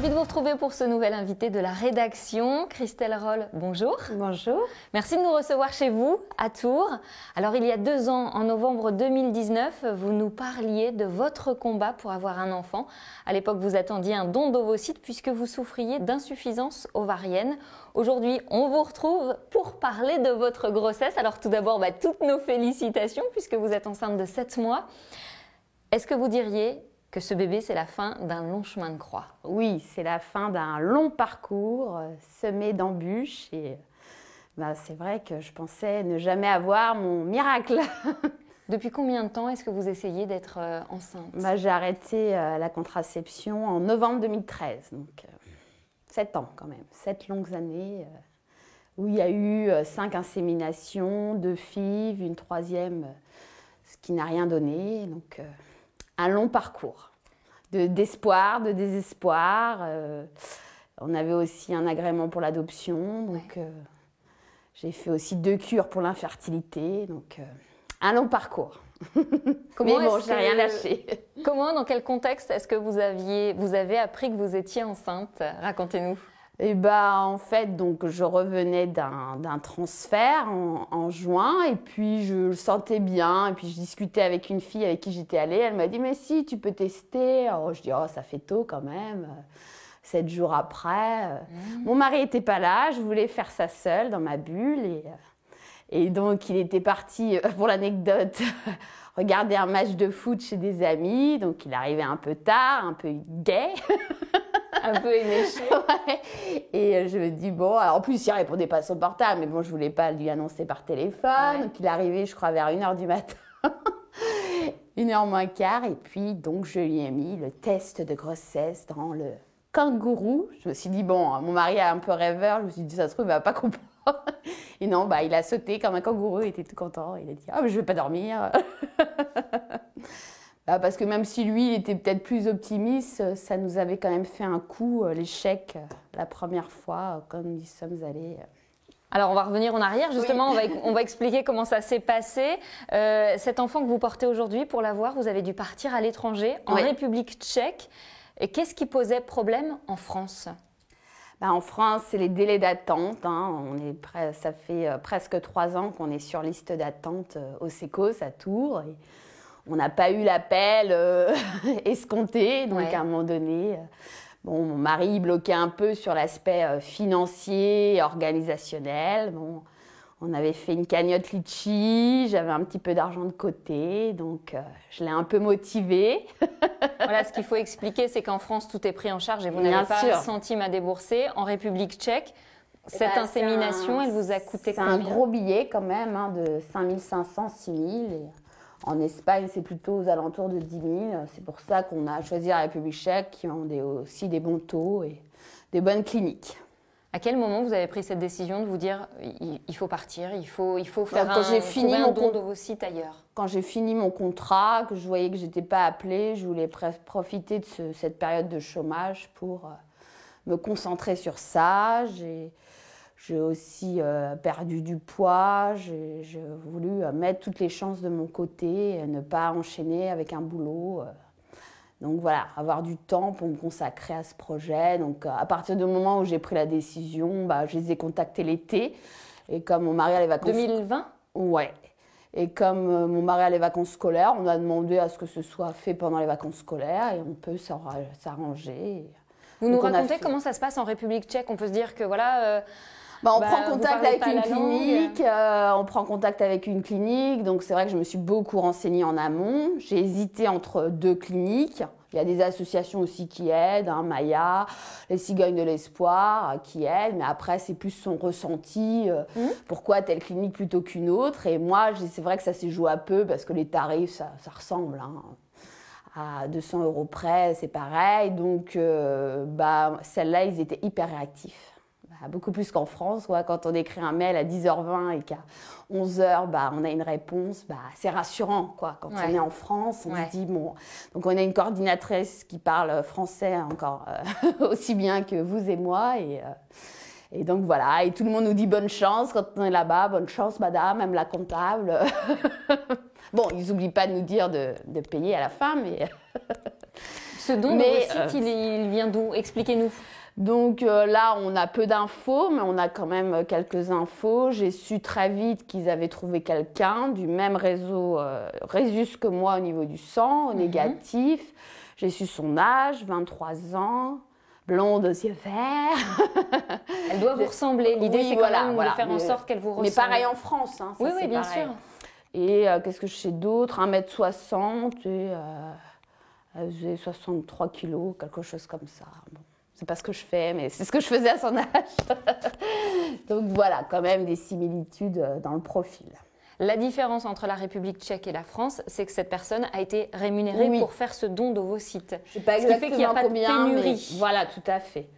Ravi de vous retrouver pour ce nouvel invité de la rédaction. Christelle Roll, bonjour. Bonjour. Merci de nous recevoir chez vous, à Tours. Alors, il y a deux ans, en novembre 2019, vous nous parliez de votre combat pour avoir un enfant. À l'époque, vous attendiez un don d'ovocyte puisque vous souffriez d'insuffisance ovarienne. Aujourd'hui, on vous retrouve pour parler de votre grossesse. Alors, tout d'abord, bah, toutes nos félicitations puisque vous êtes enceinte de 7 mois. Est-ce que vous diriez que ce bébé, c'est la fin d'un long chemin de croix. Oui, c'est la fin d'un long parcours euh, semé d'embûches. Et euh, bah, c'est vrai que je pensais ne jamais avoir mon miracle. Depuis combien de temps est-ce que vous essayez d'être euh, enceinte bah, J'ai arrêté la contraception en novembre 2013, donc sept ans quand même, sept longues années où il y a eu cinq inséminations, deux fives, une troisième, ce qui n'a rien donné. Donc un long parcours d'espoir, de, désespoir. Euh, on avait aussi un agrément pour l'adoption, donc euh, j'ai fait aussi deux cures pour l'infertilité, donc euh, un long parcours. Comment Mais bon, j'ai rien lâché. Comment, dans quel contexte est-ce que vous aviez, vous avez appris que vous étiez enceinte Racontez-nous et bah en fait donc je revenais d'un transfert en, juin et puis je le sentais bien et puis je discutais avec une fille avec qui j'étais allée. Elle m'a dit mais si tu peux tester. Alors, oh, je dis oh ça fait tôt quand même. Euh, sept jours après, euh. mmh. mon mari n'était pas là. Je voulais faire ça seule dans ma bulle et euh, et donc, il était parti, pour l'anecdote, regarder un match de foot chez des amis. Donc, il arrivait un peu tard, un peu gay. un peu éméché. Et euh, je me dis, bon, en plus, il répondait pas à son portable, mais bon, je voulais pas lui annoncer par téléphone. Donc il est je crois, vers 1h du matin. une heure moins quart. Et puis, donc, je lui ai mis le test de grossesse dans le kangourou. Je me suis dit, bon, hein, mon mari est un peu rêveur. Je me suis dit, ça se trouve, il va pas comprendre. Et non, bah, il a sauté comme un kangourou, il était tout content. Il a dit, ah, oh, mais je vais pas dormir. Bah, parce que même si lui était peut-être plus optimiste, euh, ça nous avait quand même fait un coup, euh, l'échec, euh, la première fois, quand nous y sommes allés. Alors on va revenir en arrière, justement, on, va, expliquer comment ça s'est passé. cet enfant que vous portez aujourd'hui, pour l'avoir, vous avez dû partir à l'étranger, en République tchèque. Et qu'est-ce qui posait problème en France bah, en France, c'est les délais d'attente. Hein. On est ça fait presque trois ans qu'on est sur liste d'attente au SECOS à Tours on n'a pas eu l'appel euh, escompté. Donc à un moment donné, euh, bon, mon mari bloquait un peu sur l'aspect euh, financier, organisationnel. Bon, on avait fait une cagnotte litchi, j'avais un petit peu d'argent de côté, donc je l'ai un peu motivé. voilà, ce qu'il faut expliquer, c'est qu'en France, tout est pris en charge et vous n'avez pas un centime à débourser. En République tchèque, eh cette ben, insémination, elle vous a coûté un gros billet quand même, hein, de 5500, 6000. En Espagne, c'est plutôt aux alentours de 10 000. C'est pour ça qu'on a choisi la République tchèque, qui ont aussi des bons taux et des bonnes cliniques. À quel moment vous avez pris cette décision de vous dire il faut partir, il faut, il faut bah, faire quand un, fini mon don de vos sites ailleurs Quand j'ai fini mon contrat, que je voyais que je j'étais pas appelée, je voulais profiter de cette période de chômage pour euh, me concentrer sur ça. J'ai j'ai aussi euh, perdu du poids, j'ai voulu euh, mettre toutes les chances de mon côté, et ne pas enchaîner avec un boulot. Euh. Donc voilà, avoir du temps pour me consacrer à ce projet. Donc à partir du moment où j'ai pris la décision, bah, je les ai contactés l'été. Et comme mon mari a les vacances... 2020 Ouais. Et comme mon mari a les vacances scolaires, on a demandé à ce que ce soit fait pendant les vacances scolaires et on peut s'arranger. Vous nous racontez comment ça se passe en République tchèque On peut se dire que voilà... Bah, on bah, prend contact avec une clinique, euh, on prend contact avec une clinique. Donc c'est vrai que je me suis beaucoup renseignée en amont. J'ai hésité entre deux cliniques. Il y a des associations aussi qui aident, hein, Maya, les Cigognes de l'Espoir euh, qui aident, mais après c'est plus son ressenti, euh, mmh. pourquoi telle clinique plutôt qu'une autre. Et moi, c'est vrai que ça s'est joué à peu parce que les tarifs, ça, ressemble. Hein, à 200 euros près, c'est pareil. Donc, bah, celle-là, ils étaient hyper réactifs. Bah, beaucoup plus qu'en France, quoi. quand on écrit un mail à 10h20 et qu'à 11h, bah, on a une réponse, bah, c'est rassurant. Quoi. Quand on est en France, on se dit, bon, donc on a une coordinatrice qui parle français encore euh, aussi bien que vous et moi. Euh, et, donc voilà, et tout le monde nous dit bonne chance quand on est là-bas, bonne chance madame, même la comptable. bon, ils n'oublient pas de nous dire de, payer à la fin, mais... Ce don, mais, euh, il, il vient d'où Expliquez-nous. Donc euh, là, on a peu d'infos, mais on a quand même euh, quelques infos. J'ai su très vite qu'ils avaient trouvé quelqu'un du même réseau euh, Résus que moi au niveau du sang, au mhm. négatif. J'ai su son âge, 23 ans, blonde aux yeux verts. Elle doit vous ressembler. L'idée, c'est quand même de faire en sorte qu'elle vous ressemble. Mais pareil en France. Hein, ça, oui, oui, bien sûr. Et qu'est-ce que je sais d'autre 1m60 et elle faisait 63 kilos, quelque chose comme ça c'est pas ce que je fais, mais c'est ce que je faisais à son âge. Donc voilà, quand même des similitudes euh, dans le profil. La différence entre la République tchèque et la France, c'est que cette personne a été rémunérée pour faire ce don d'ovocytes. Je sais pas exactement qui fait qu'il pas combien, Voilà, tout à fait.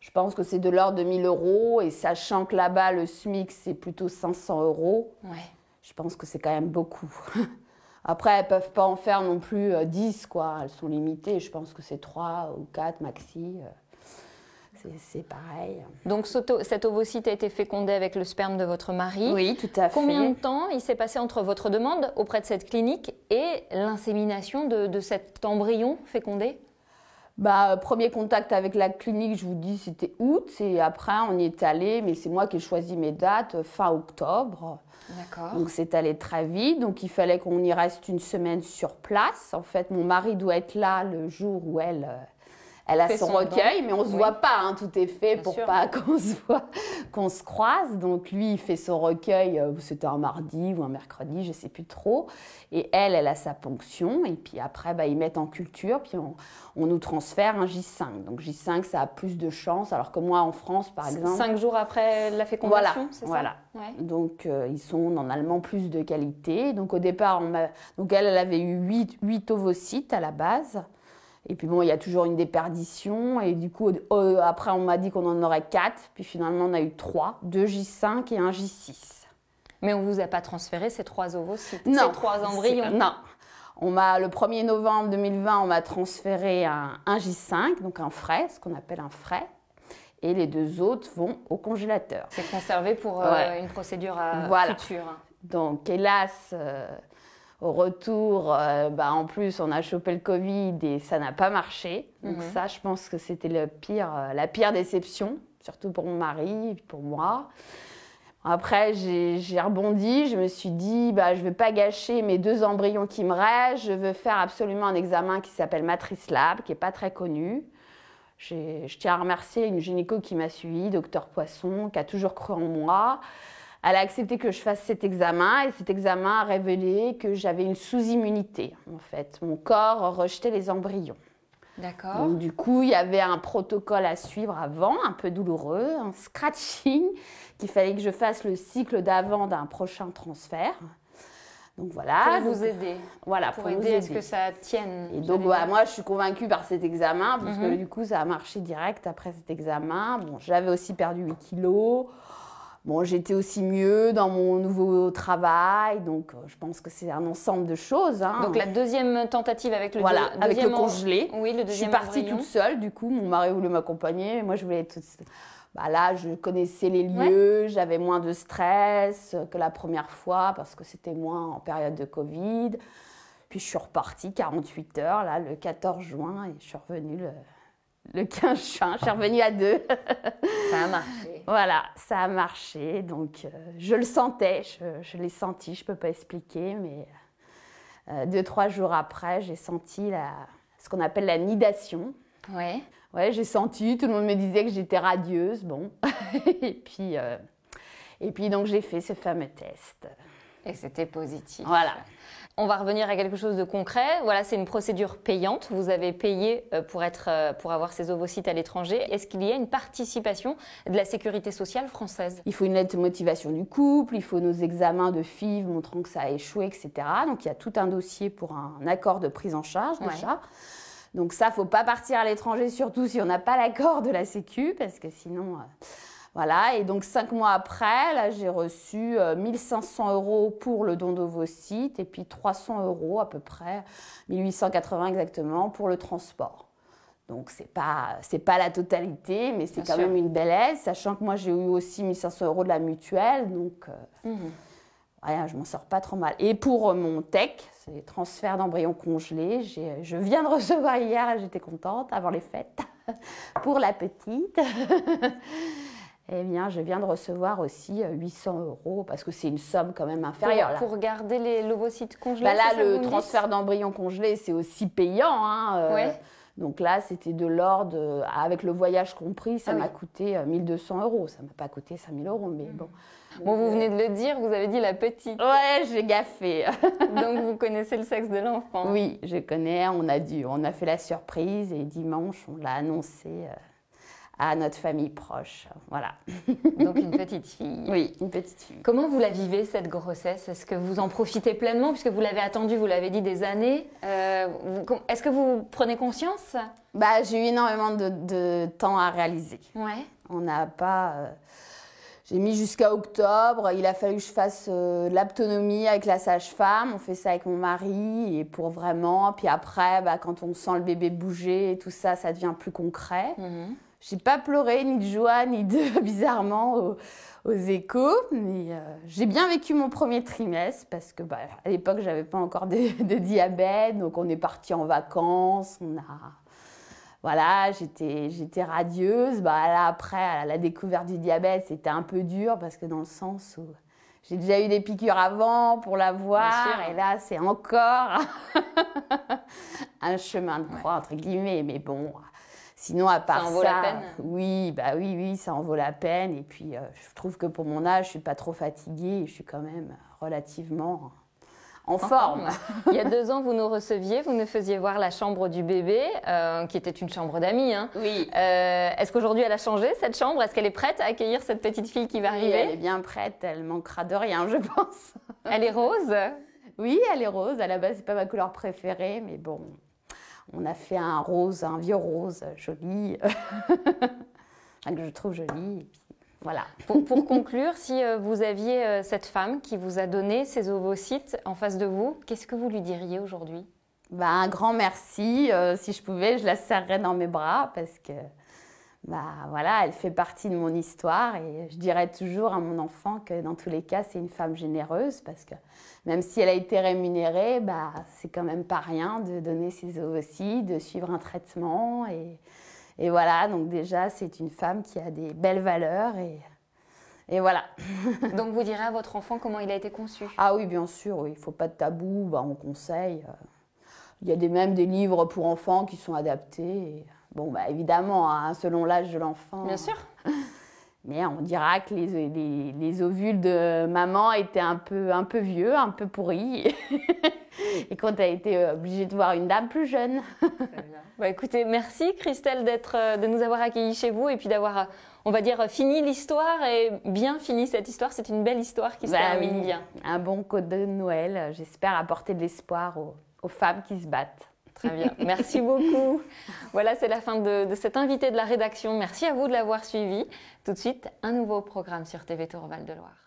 Je pense que c'est de l'ordre de 1000 euros et sachant que là-bas, le SMIC, c'est plutôt 500 euros, ouais. je pense que c'est quand même beaucoup. Après, elles peuvent pas en faire non plus 10, euh, quoi. Elles sont limitées. Je pense que c'est 3 ou 4 maxi. Euh. C'est pareil. Donc cet ovocyte a été fécondé avec le sperme de votre mari. Oui, tout à fait. Combien de temps il s'est passé entre votre demande auprès de cette clinique et l'insémination de, de, cet embryon fécondé bah, premier contact avec la clinique, je vous dis, c'était août. Et après, on y est allé, mais c'est moi qui ai choisi mes dates, euh, fin octobre. D'accord. Donc, c'est allé très vite. Donc, il fallait qu'on y reste une semaine sur place. En fait, mon mari doit être là le jour où elle euh, elle a son, recueil, mais on ne se voit pas. Hein, tout est fait pour pas qu'on se croise. Donc lui, il fait son recueil, euh, c'était un mardi ou un mercredi, je ne sais plus trop. Et elle, elle a sa ponction. Et puis après, bah, ils mettent en culture, puis on, nous transfère un J5. Donc J5, ça a plus de chances, Alors que moi, en France, par exemple. Cinq jours après la fécondation, c'est ça Voilà. Donc euh, ils sont en allemand plus de qualité. Donc au départ, donc elle, avait eu huit 8 ovocytes à la base. Et puis bon, il y a toujours une déperdition. Et du coup, après, on m'a dit qu'on en aurait quatre. Puis finalement, on a eu 3, deux J5 et un J6. Mais on ne vous a pas transféré ces trois ovocytes, non, ces trois embryons Non. On le 1er novembre 2020, on m'a transféré un, J5, donc un frais, ce qu'on appelle un frais et les deux autres vont au congélateur. C'est conservé pour euh, une procédure à euh, voilà. future. Donc, hélas, euh, au retour, euh, bah, en plus, on a chopé le Covid et ça n'a pas marché. Donc mhm. ça, je pense que c'était le pire, euh, la pire déception, surtout pour mon mari et pour moi. Après, j'ai rebondi, je me suis dit, bah, je ne veux pas gâcher mes deux embryons qui me restent, je veux faire absolument un examen qui s'appelle Matrice Lab, qui n'est pas très connu. Je tiens à remercier une gynéco qui m'a suivi docteur Poisson, qui a toujours cru en moi. Elle a accepté que je fasse cet examen et cet examen a révélé que j'avais une sous-immunité, en fait. Mon corps rejetait les embryons. D'accord. Donc du coup, il y avait un protocole à suivre avant, un peu douloureux, un scratching, qu'il fallait que je fasse le cycle d'avant d'un prochain transfert. Donc voilà. Pour vous aider. Voilà, pour, aider, à ce que ça tienne. Et donc bah, moi, je suis convaincue par cet examen, parce que mhm. du coup, ça a marché direct après cet examen. Bon, j'avais aussi perdu 8 kilos. Bon, j'étais aussi mieux dans mon nouveau travail, donc euh, je pense que c'est un ensemble de choses. Hein. Donc la deuxième tentative avec le voilà, avec le congelé. Oui, le deuxième. Je suis partie toute seule, du coup, mon mari voulait m'accompagner, moi je voulais être toute seule. Bah là, je connaissais les lieux, j'avais moins de stress que la première fois parce que c'était moins en période de Covid. Puis je suis repartie 48 heures, là, le 14 juin, et je suis revenue le, le 15 juin. Je suis revenue à deux. Ça marche. Voilà, ça a marché. Donc, euh, je le sentais, je, l'ai senti, je ne peux pas expliquer, mais euh, deux, trois jours après, j'ai senti la, ce qu'on appelle la nidation. Ouais. Ouais, j'ai senti, tout le monde me disait que j'étais radieuse, bon. et, puis, euh, et puis, donc, j'ai fait ce fameux test. Et c'était positif. Voilà on va revenir à quelque chose de concret. Voilà, c'est une procédure payante. Vous avez payé euh, pour, être, euh, pour avoir ces ovocytes à l'étranger. Est-ce qu'il y a une participation de la sécurité sociale française Il faut une lettre de motivation du couple, il faut nos examens de FIV montrant que ça a échoué, etc. Donc il y a tout un dossier pour un accord de prise en charge déjà. Donc ça, faut pas partir à l'étranger, surtout si on n'a pas l'accord de la Sécu, parce que sinon... Euh, voilà, et donc cinq mois après, là, j'ai reçu 1500 euh, euros pour le don d'ovocytes et puis 300 euros à peu près, 1880 exactement, pour le transport. Donc c'est pas c'est pas la totalité, mais c'est quand même une belle aide, sachant que moi j'ai eu aussi 1500 euros de la mutuelle, donc euh, mmh. je m'en sors pas trop mal. Et pour euh, mon tech, c'est les transferts d'embryons congelés, je viens de recevoir hier, j'étais contente avant les fêtes pour la petite. eh bien, je viens de recevoir aussi 800 euh, euros parce que c'est une somme quand même inférieure. Pour, regarder les l'ovocyte congelés Bah là, le transfert d'embryon congelé, c'est aussi payant. Hein, euh. Donc là, c'était de l'ordre, euh, avec le voyage compris, ça ah m'a coûté 1200 euros. Ça m'a pas coûté 5000 euros, mais bon. Bon, vous venez de le dire, vous avez dit la petite. Ouais, j'ai gaffé. Donc vous connaissez le sexe de l'enfant. Oui, je connais. On a dû, on a fait la surprise et dimanche, on l'a annoncé à notre famille proche. Voilà. Donc une petite fille. Oui, une petite fille. Comment vous la vivez cette grossesse Est-ce que vous en profitez pleinement puisque vous l'avez attendue, vous l'avez dit des années euh, Est-ce que vous prenez conscience Bah j'ai eu énormément de, temps à réaliser. Ouais. On n'a pas. Euh, j'ai mis jusqu'à octobre. Il a fallu que je fasse euh, avec la sage-femme. On fait ça avec mon mari et pour vraiment. Puis après, bah, quand on sent le bébé bouger et tout ça, ça devient plus concret. Mhm. J'ai pas pleuré ni de joie ni de bizarrement aux, échos, mais euh, j'ai bien vécu mon premier trimestre parce que bah, à l'époque j'avais pas encore de, diabète, donc on est parti en vacances, on a voilà, j'étais j'étais radieuse. Bah après à la découverte du diabète c'était un peu dur parce que dans le sens où j'ai déjà eu des piqûres avant pour la voir. et là c'est encore un chemin de croix entre guillemets, mais bon Sinon, à part ça, vaut la peine. oui, bah oui, oui, ça en vaut la peine. Et puis, euh, je trouve que pour mon âge, je ne suis pas trop fatiguée. Je suis quand même relativement en, forme. Il y a deux ans, vous nous receviez, vous nous faisiez voir la chambre du bébé, euh, qui était une chambre d'amis. Hein. Oui. Euh, est-ce qu'aujourd'hui, elle a changé cette chambre Est-ce qu'elle est prête à accueillir cette petite fille qui va arriver Elle est bien prête. Elle manquera de rien, je pense. Elle est rose. Oui, elle est rose. À la base, c'est pas ma couleur préférée, mais bon, on a fait un rose, un vieux rose joli, que je trouve joli. voilà. Pour, conclure, si euh, vous aviez euh, cette femme qui vous a donné ses ovocytes en face de vous, qu'est-ce que vous lui diriez aujourd'hui ben, Un grand merci. Euh, si je pouvais, je la serrerais dans mes bras parce que bah voilà, elle fait partie de mon histoire et je dirais toujours à mon enfant que dans tous les cas, c'est une femme généreuse parce que même si elle a été rémunérée, bah c'est quand même pas rien de donner ses aussi, de suivre un traitement et, voilà, donc déjà, c'est une femme qui a des belles valeurs et et voilà. Donc vous direz à votre enfant comment il a été conçu Ah oui, bien sûr, il ne faut pas de tabou, bah on conseille. Euh, il y a des, même des livres pour enfants qui sont adaptés. Bon, bah, évidemment, hein, selon l'âge de l'enfant. Bien sûr. Mais on dira que les, ovules de maman étaient un peu, un peu vieux, un peu pourris. Et quand tu as été obligée de voir une dame plus jeune. Très bah, écoutez, merci Christelle d'être, euh, de nous avoir accueillis chez vous et puis d'avoir, euh, on va dire, fini l'histoire et bien fini cette histoire. C'est une belle histoire qui se bah termine bien. Un bon code de Noël. J'espère apporter de l'espoir aux femmes qui se battent. Très bien. Merci beaucoup. Voilà, c'est la fin de, cet invité de la rédaction. Merci à vous de l'avoir suivi. Tout de suite, un nouveau programme sur TV Tour Val de Loire.